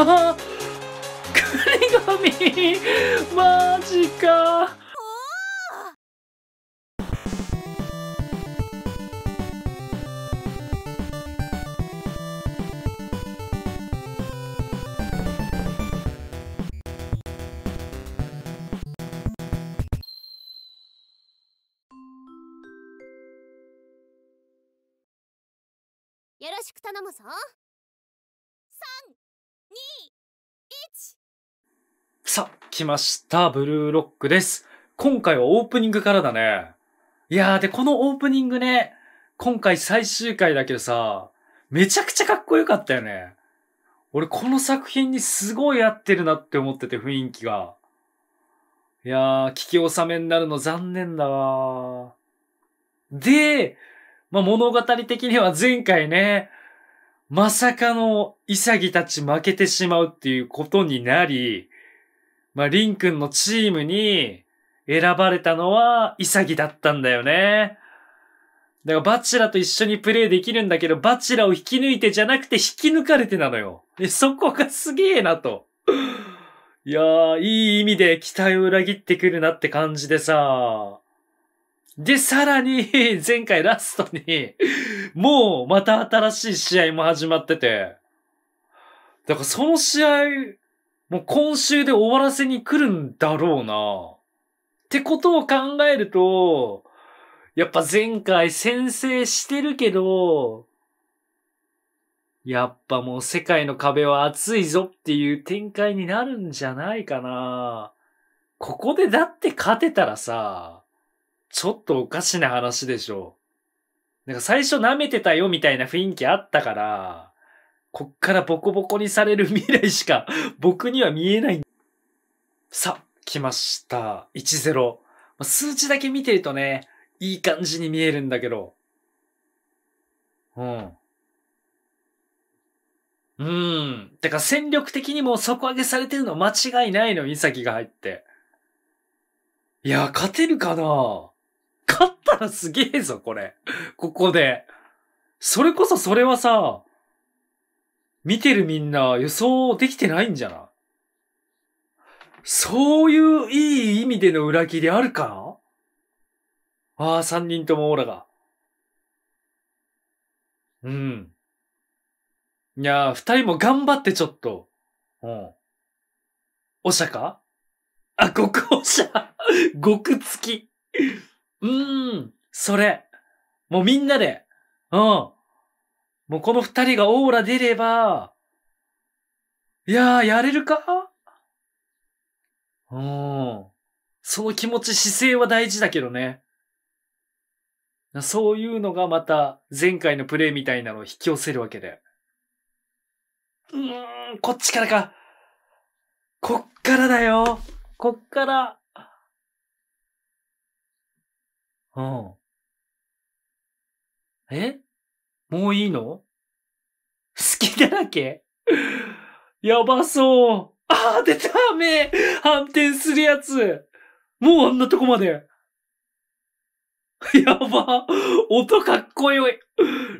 あ神 マジかよろしく頼むぞ。さあ、来ました。ブルーロックです。今回はオープニングからだね。いやー、で、このオープニングね、今回最終回だけどさ、めちゃくちゃかっこよかったよね。俺、この作品にすごい合ってるなって思ってて、雰囲気が。いやー、聞き納めになるの残念だわで、まあ、物語的には前回ね、まさかの、潔たち負けてしまうっていうことになり、まあ、リン君のチームに選ばれたのはイサギだったんだよね。だからバチラと一緒にプレイできるんだけど、バチラを引き抜いてじゃなくて引き抜かれてなのよ。で、そこがすげえなと。いやー、いい意味で期待を裏切ってくるなって感じでさ。で、さらに、前回ラストに、もうまた新しい試合も始まってて。だからその試合、もう今週で終わらせに来るんだろうな。ってことを考えると、やっぱ前回先制してるけど、やっぱもう世界の壁は厚いぞっていう展開になるんじゃないかな。ここでだって勝てたらさ、ちょっとおかしな話でしょ。なんか最初舐めてたよみたいな雰囲気あったから、こっからボコボコにされる未来しか 僕には見えない。さ来ました。10。数値だけ見てるとね、いい感じに見えるんだけど。うん。うん。てか戦力的にも底上げされてるの間違いないの、岬が入って。いや、勝てるかな勝ったらすげえぞ、これ。ここで。それこそそれはさ、見てるみんな予想できてないんじゃないそういういい意味での裏切りあるかなああ、三人ともオーラが。うん。いやー、二人も頑張ってちょっと。うん。おしゃかあ、極おしゃ極つき。うーん、それ。もうみんなで。うん。もうこの二人がオーラ出れば、いやー、やれるかうん。その気持ち、姿勢は大事だけどね。そういうのがまた前回のプレイみたいなのを引き寄せるわけで。うーん、こっちからか。こっからだよ。こっから。うん。えもういいの好きだらけやばそう。ああ、出た目反転するやつもうあんなとこまでやば音かっこよい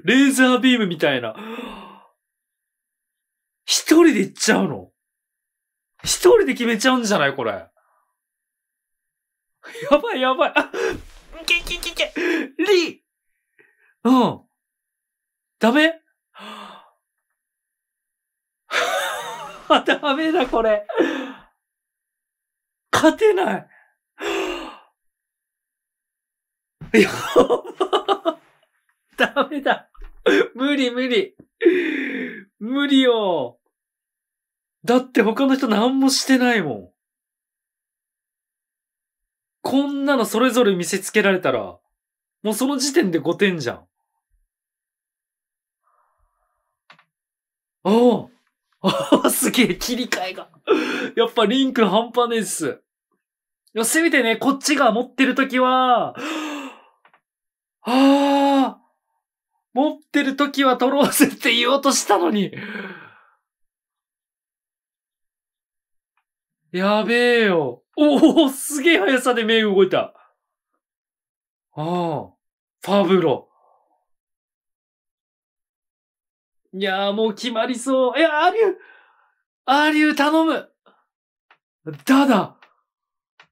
レーザービームみたいな。一人で行っちゃうの一人で決めちゃうんじゃないこれ。やばいやばい。あ、いけいけいけいけリーうん。ダメ ダメだ、これ。勝てない。やばダメだ。無理無理。無理よ。だって他の人何もしてないもん。こんなのそれぞれ見せつけられたら、もうその時点で5点じゃん。おおすげえ、切り替えが。やっぱリンク半端ねえっす。せめてね、こっちが持ってるときは、ああ、持ってるときは取ろうぜって言おうとしたのに。やべえよ。おお、すげえ速さで目動いた。ああ、ファブロ。いやーもう決まりそう。いや、アリューアリュー頼むただ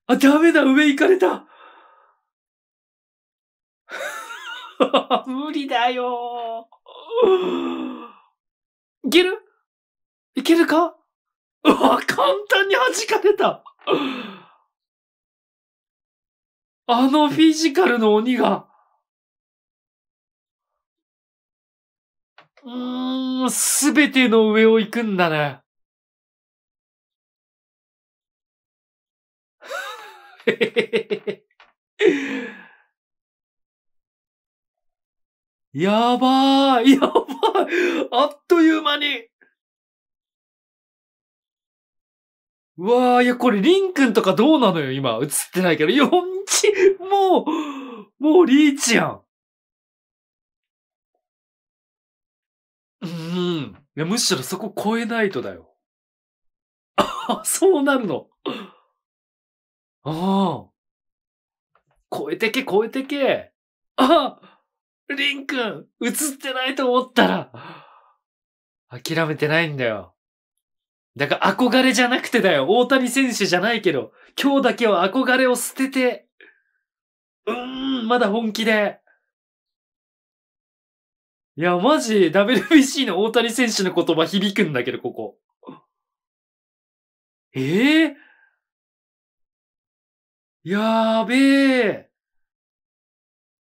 あ、ダメだ上行かれた 無理だよいけるいけるかうわ、簡単に弾かれたあのフィジカルの鬼がうーん、すべての上を行くんだね。やばー、やばー、あっという間に。うわー、いや、これ、リン君とかどうなのよ、今。映ってないけど。4、もう、もうリーチやん。いや、むしろそこ超えないとだよ。あそうなるの。ああ。超えてけ、超えてけ。あリンくん、映ってないと思ったら、諦めてないんだよ。だから憧れじゃなくてだよ。大谷選手じゃないけど、今日だけは憧れを捨てて、うーん、まだ本気で、いや、マジ、WBC の大谷選手の言葉響くんだけど、ここ。ええー、やーべえ。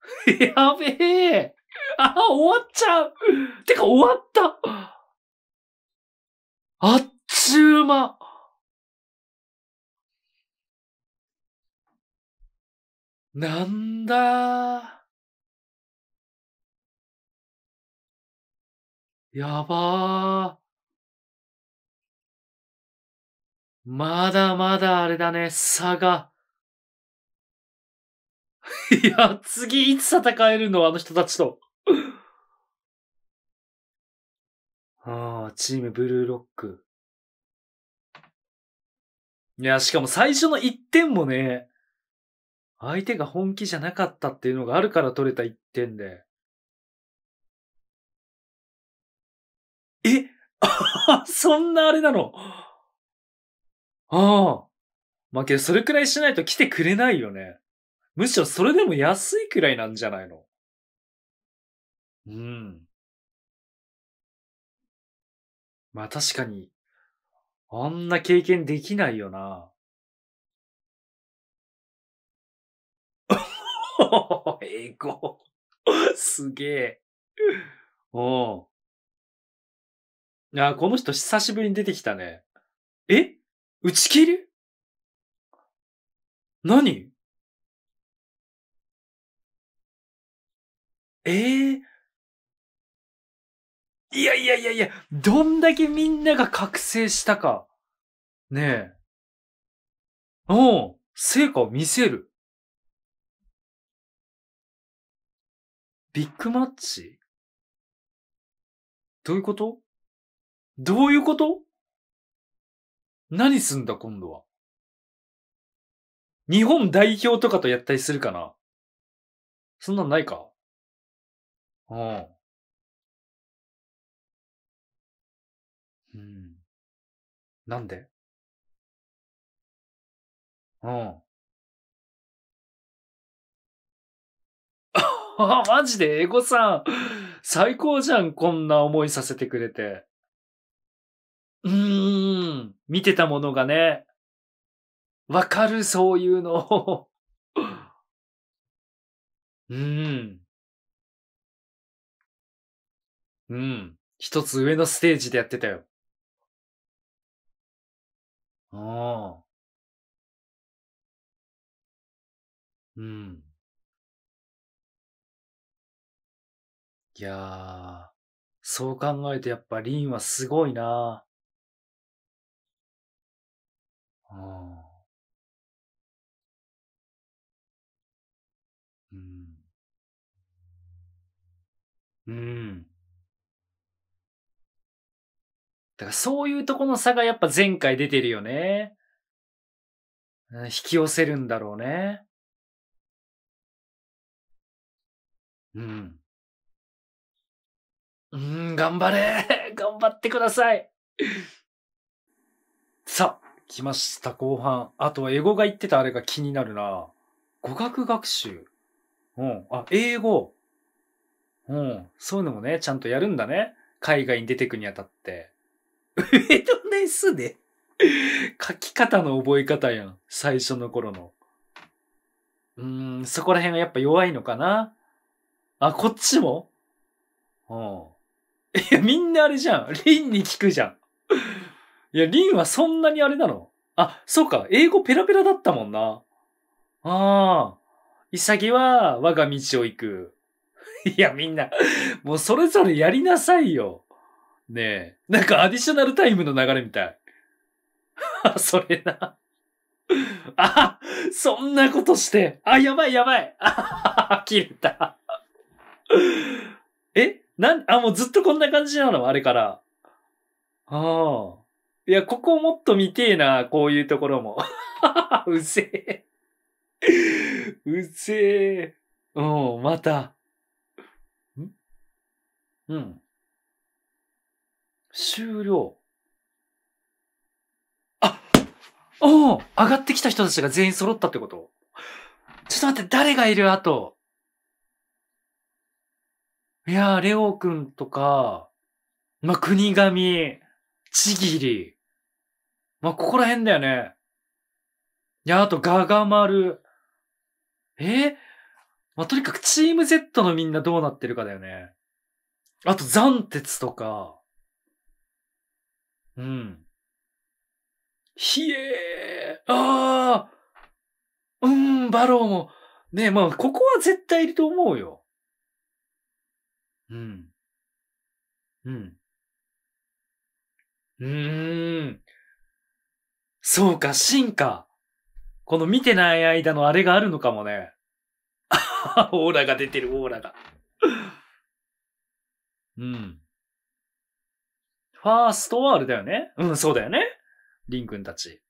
やべえ。あ、終わっちゃう。てか、終わった。あっちゅうま。なんだやばー。まだまだあれだね、差が。いや、次いつ戦えるのあの人たちと。ああ、チームブルーロック。いや、しかも最初の1点もね、相手が本気じゃなかったっていうのがあるから取れた1点で。えそんなあれなのああ。まあけど、それくらいしないと来てくれないよね。むしろそれでも安いくらいなんじゃないのうん。まあ確かに、あんな経験できないよな。英語。すげえ。おうあこの人久しぶりに出てきたね。え打ち切り何ええー、いやいやいやいや、どんだけみんなが覚醒したか。ねえ。おう、成果を見せる。ビッグマッチどういうことどういうこと何すんだ今度は。日本代表とかとやったりするかなそんなんないかうん。うん。なんでうん。マジでエゴさん、最高じゃん、こんな思いさせてくれて。うーん。見てたものがね。わかる、そういうの。うん。うん。一つ上のステージでやってたよ。ああ。うん。いやー、そう考えてやっぱリンはすごいな。あうん。うん。だからそういうとこの差がやっぱ前回出てるよね。うん、引き寄せるんだろうね。うん。うん、頑張れ 頑張ってくださいさあ、来ました、後半。あと、は、英語が言ってたあれが気になるな。語学学習。うん。あ、英語。うん。そういうのもね、ちゃんとやるんだね。海外に出てくにあたって。上の年数で書き方の覚え方やん。最初の頃の。うーん、そこら辺がやっぱ弱いのかな。あ、こっちもうん。え、みんなあれじゃん。リンに聞くじゃん。いや、リンはそんなにあれなのあ、そうか。英語ペラペラだったもんな。ああ。潔は我が道を行く。いや、みんな、もうそれぞれやりなさいよ。ねえ。なんかアディショナルタイムの流れみたい。それな。あそんなことして。あ、やばいやばい。あ切れた。えなん、あ、もうずっとこんな感じなのあれから。ああ。いや、ここもっと見てえな、こういうところも。うぜえ。うぜえ。うん、また。んうん。終了。あおう上がってきた人たちが全員揃ったってことちょっと待って、誰がいるあと。いやー、レオ君とか、まあ、国神、ちぎり。まあ、ここら辺だよね。いや、あと、ガガマル。えー、まあ、とにかくチーム Z のみんなどうなってるかだよね。あと、ザンテツとか。うん。ひえーああうん、バローも。ねまあ、ここは絶対いると思うよ。うん。うん。うーん。そうか、進化。この見てない間のあれがあるのかもね。オーラが出てる、オーラが。うん。ファーストワールだよね。うん、そうだよね。リン君たち。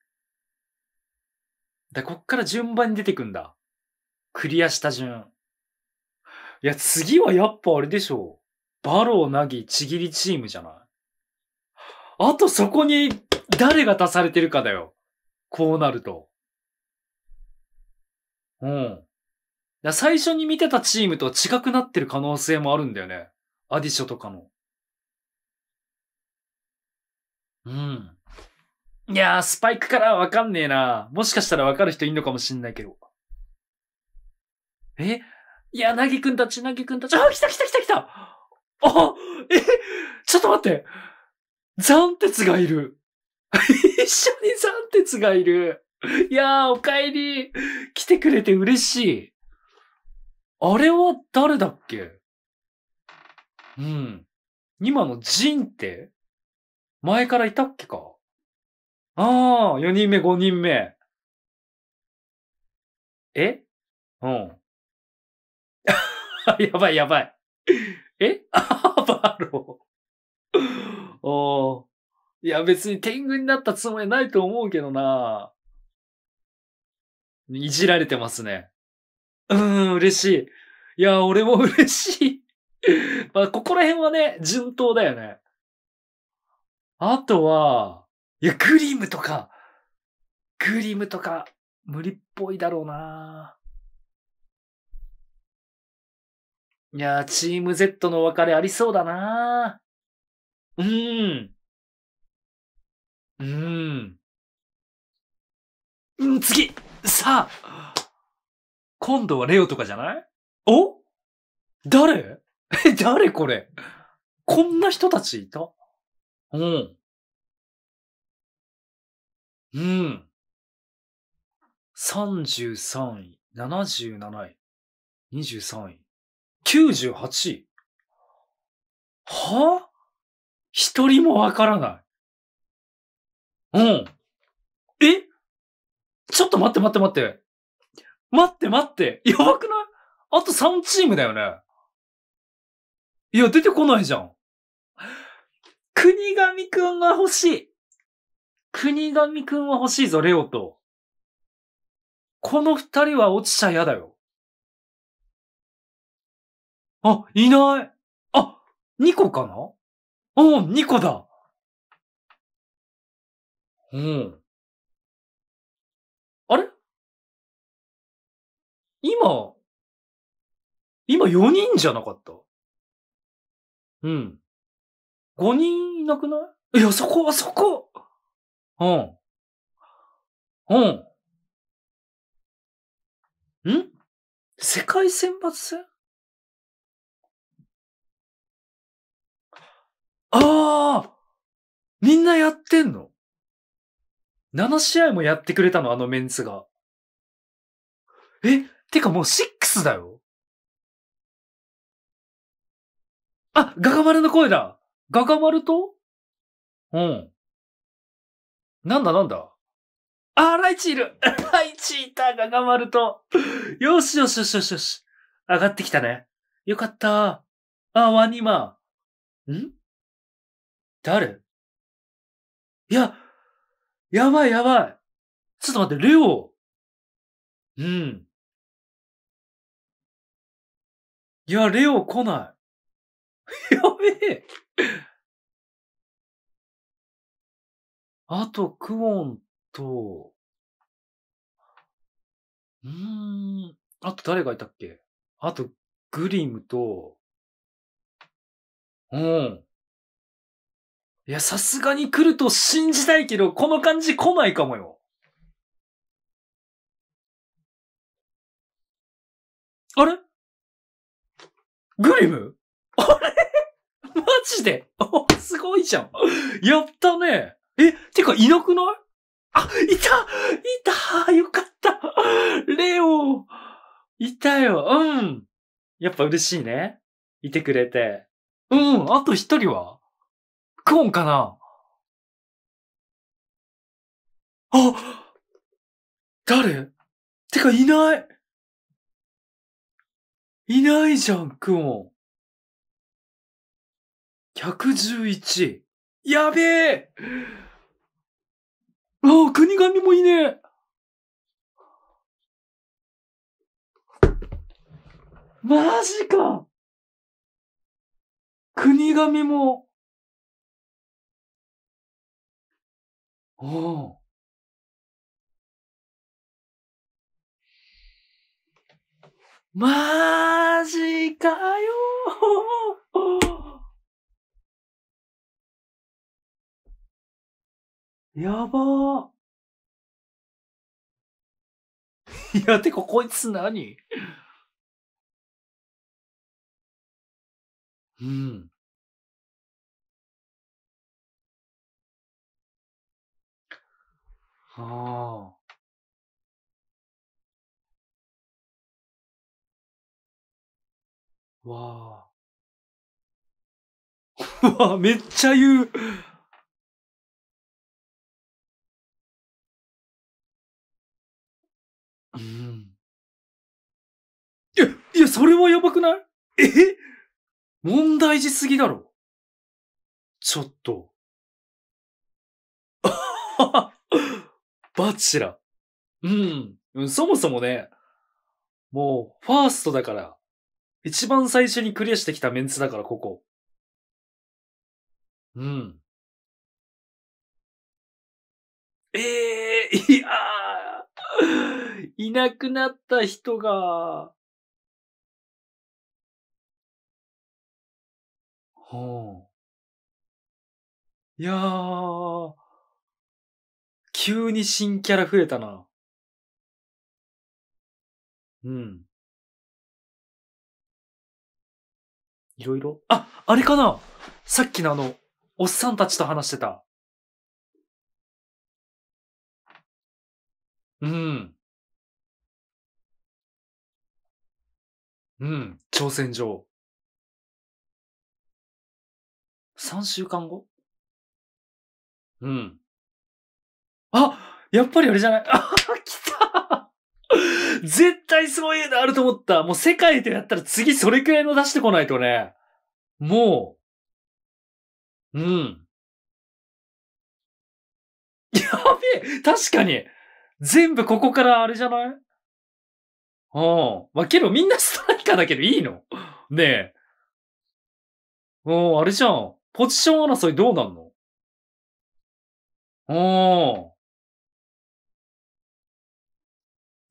だ、こっから順番に出てくんだ。クリアした順。いや、次はやっぱあれでしょう。バロー、ナギ、ちぎりチームじゃないあとそこに誰が足されてるかだよ。こうなると。うん。だ最初に見てたチームと違くなってる可能性もあるんだよね。アディショとかの。うん。いやー、スパイクからわかんねえな。もしかしたらわかる人いんのかもしんないけど。えいや、なぎくんたち、なぎくんたち。あ、来た来た来た来たあえちょっと待って。ザンテツがいる。一緒に三鉄がいる。いやー、お帰り。来てくれて嬉しい。あれは誰だっけうん。今のジンって前からいたっけかああ、4人目、5人目。えうん。やばいやばい。えアーバロー。いや、別に天狗になったつもりないと思うけどないじられてますね。うーん、嬉しい。いや、俺も 嬉しい。まあ、ここら辺はね、順当だよね。あとは、いや、グリムとか、グリムとか、無理っぽいだろうないや、チーム Z の別れありそうだなうん。うーん。うん、次さあ今度はレオとかじゃないお誰 え、誰これこんな人たちいたうん。うん。33位、77位、23位、98位。は一人もわからない。うん。えちょっと待って待って待って。待って待って。やばくないあと3チームだよね。いや、出てこないじゃん。国神くんが欲しい。国神くんは欲しいぞ、レオと。この二人は落ちちゃ嫌だよ。あ、いない。あ、二個かなうん、二個だ。うん。あれ今、今4人じゃなかったうん。5人いなくないいや、そこ、はそこうん。うん。ん世界選抜戦ああみんなやってんの7試合もやってくれたの、あのメンツが。えてかもう6だよあ、ガガ丸の声だガガ丸とうん。なんだなんだあ、ライチいる ライチいたガガ丸とよしよしよしよしよし。上がってきたね。よかった。あ、ワニマ。ん誰いや、やばいやばい。ちょっと待って、レオ。うん。いや、レオ来ない。やべえ。あと、クオンと、うーん、あと誰がいたっけあと、グリムと、うん。いや、さすがに来ると信じたいけど、この感じ来ないかもよ。あれグリムあれ マジでお、すごいじゃん。やったね。え、てか、いなくないあ、いたいたよかったレオいたようんやっぱ嬉しいね。いてくれて。うん、あと一人はクオンかなあ誰てか、いないいないじゃん、クオン。111。やべえああ、国神もいねえマジか国神もおマジかよやばいや、てかこいつ何うん。はあ。わあ。わあ、めっちゃ言う。うん。いや、いや、それはやばくないえ問題児すぎだろ。ちょっと。バチラ。うん。そもそもね、もう、ファーストだから、一番最初にクリアしてきたメンツだから、ここ。うん。ええー、いやー、いなくなった人が、はあ、いやー、急に新キャラ増えたな。うん。いろいろあ、あれかなさっきのあの、おっさんたちと話してた。うん。うん。挑戦状。3週間後うん。あやっぱりあれじゃない あ来た絶対そういうのあると思った。もう世界でやったら次それくらいの出してこないとね。もう。うん。やべえ確かに全部ここからあれじゃないうん。まあ、けどみんなストライカーだけどいいのねえ。うん、あれじゃん。ポジション争いどうなんのうん。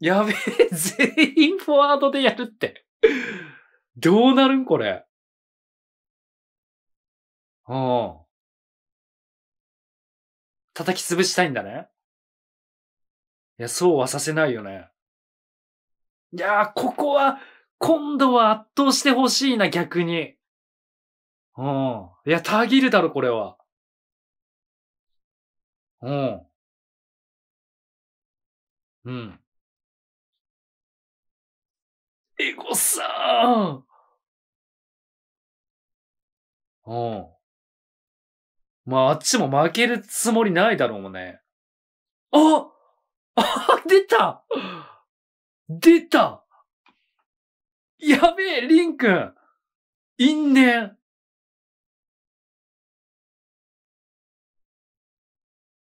やべえ、全員フォワードでやるって。どうなるんこれ。うん。叩き潰したいんだね。いや、そうはさせないよね。いやー、ここは、今度は圧倒してほしいな、逆に。うん。いや、たぎるだろ、これは。うん。うん。エゴさんうん。まあ、あっちも負けるつもりないだろうね。あ あ出た出たやべえ、リン君因縁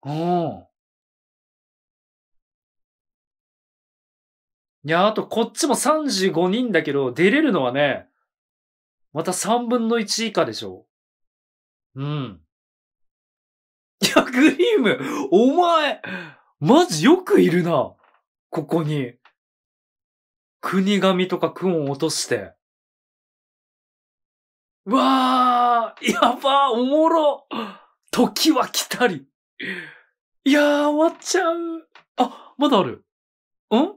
うん。いや、あとこっちも35人だけど、出れるのはね、また3分の1以下でしょう。ん。いや、グリーム、お前、マジよくいるな。ここに。国神とかクンを落として。うわー、やばー、おもろ。時は来たり。いやー、終わっちゃう。あ、まだある。ん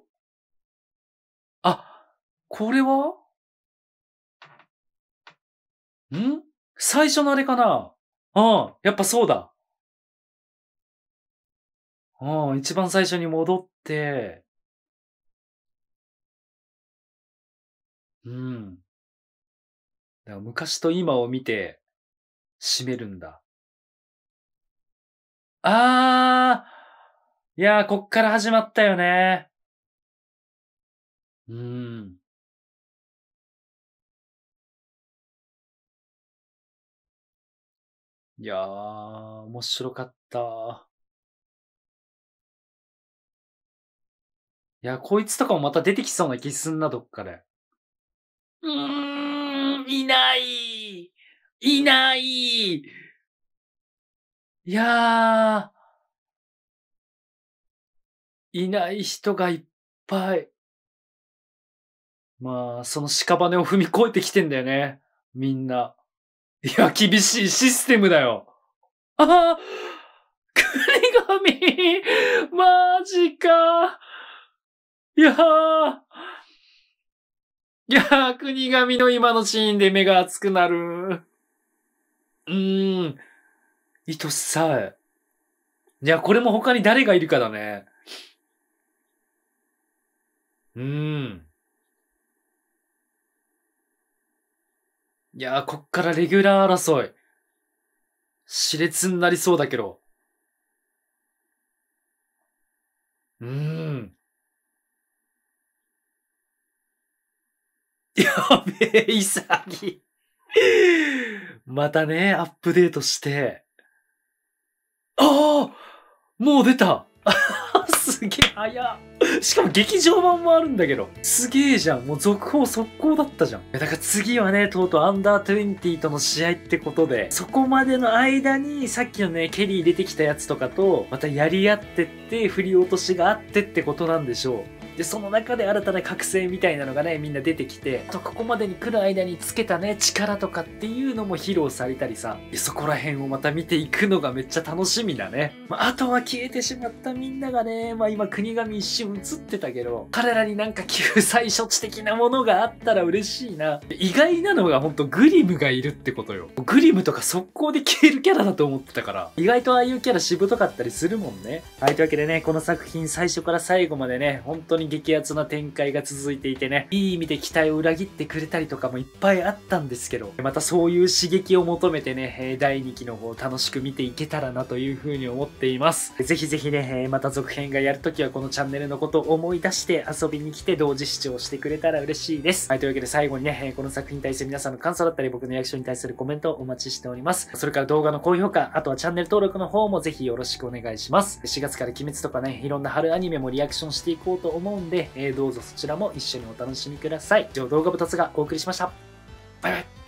これはん最初のあれかなうん。やっぱそうだ。うん。一番最初に戻って、うん。だから昔と今を見て、閉めるんだ。あーいやー、こっから始まったよね。うん。いやー、面白かった。いや、こいつとかもまた出てきそうな気すんな、どっかで。うーん、いないいないいやー、いない人がいっぱい。まあ、その屍を踏み越えてきてんだよね。みんな。いや、厳しいシステムだよ。ああ、国神マジかいやーいやー、国神の今のシーンで目が熱くなる。うーん。いとさえ。じゃこれも他に誰がいるかだね。うーん。いやー、こっからレギュラー争い。熾烈になりそうだけど。うーん。やべえ、潔。またね、アップデートして。ああもう出たすげえ早しかも劇場版もあるんだけど。すげえじゃん。もう続報速攻だったじゃん。だから次はね、とうとうアンダー20との試合ってことで、そこまでの間にさっきのね、ケリー出てきたやつとかと、またやり合ってって、振り落としがあってってことなんでしょう。でその中で新たな覚醒みたいなのがねみんな出てきてとここまでに来る間につけたね力とかっていうのも披露されたりさでそこら辺をまた見ていくのがめっちゃ楽しみだね、まあ、あとは消えてしまったみんながね、まあ、今国神一瞬映ってたけど彼らになんか救済処置的なものがあったら嬉しいな意外なのがほんとグリムがいるってことよグリムとか速攻で消えるキャラだと思ってたから意外とああいうキャラしぶとかったりするもんねはいというわけでねこの作品最初から最後までね本当に激アツな展開が続いていてね、いい意味で期待を裏切ってくれたりとかもいっぱいあったんですけど、またそういう刺激を求めてね、第2期の方を楽しく見ていけたらなというふうに思っています。ぜひぜひね、また続編がやるときはこのチャンネルのことを思い出して遊びに来て同時視聴してくれたら嬉しいです。はい、というわけで最後にね、この作品に対して皆さんの感想だったり僕の役所に対するコメントをお待ちしております。それから動画の高評価、あとはチャンネル登録の方もぜひよろしくお願いします。4月から鬼滅とかね、いろんな春アニメもリアクションしていこうと思うんで、えー、どうぞそちらも一緒にお楽しみください。以上、動画部達がお送りしました。バイバイ